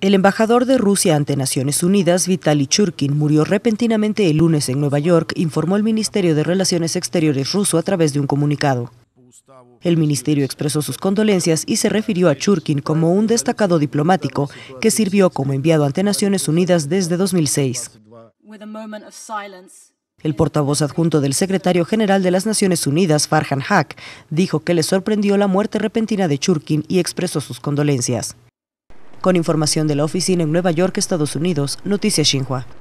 El embajador de Rusia ante Naciones Unidas, Vitaly Churkin, murió repentinamente el lunes en Nueva York, informó el Ministerio de Relaciones Exteriores ruso a través de un comunicado. El ministerio expresó sus condolencias y se refirió a Churkin como un destacado diplomático que sirvió como enviado ante Naciones Unidas desde 2006. El portavoz adjunto del secretario general de las Naciones Unidas, Farhan Haq, dijo que le sorprendió la muerte repentina de Churkin y expresó sus condolencias. Con información de la oficina en Nueva York, Estados Unidos, Noticias Xinhua.